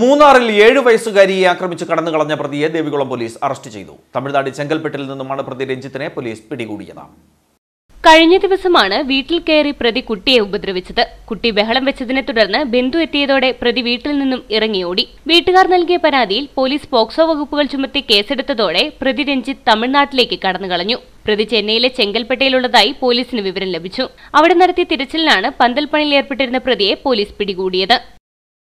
മൂന്നാറിൽ ഏഴ് വയസ്സുകാരിയെ ആക്രമിച്ച് കടന്നു കളഞ്ഞ പ്രതിയെ ദേവികുളം പോലീസ് അറസ്റ്റ് ചെയ്തു തമിഴ്നാട് ചെങ്കൽപ്പെട്ടിൽ നിന്നുമാണ് പ്രതി രഞ്ജിത്തിനെ പോലീസ് പിടികൂടിയത് കഴിഞ്ഞ ദിവസമാണ് വീട്ടിൽ കയറി പ്രതി കുട്ടിയെ ഉപദ്രവിച്ചത് കുട്ടി ബഹളം വെച്ചതിനെ തുടർന്ന് ബന്ധു എത്തിയതോടെ പ്രതി വീട്ടിൽ നിന്നും ഇറങ്ങിയോടി വീട്ടുകാർ നൽകിയ പരാതിയിൽ പോലീസ് പോക്സോ വകുപ്പുകൾ ചുമത്തി കേസെടുത്തതോടെ പ്രതി രഞ്ജിത്ത് തമിഴ്നാട്ടിലേക്ക് കടന്നുകളഞ്ഞു പ്രതി ചെന്നൈയിലെ ചെങ്കൽപ്പേട്ടയിലുള്ളതായി പോലീസിന് വിവരം ലഭിച്ചു അവിടെ നടത്തിയ തിരച്ചിലിനാണ് പന്തൽപ്പണിയിൽ ഏർപ്പെട്ടിരുന്ന പ്രതിയെ പോലീസ് പിടികൂടിയത്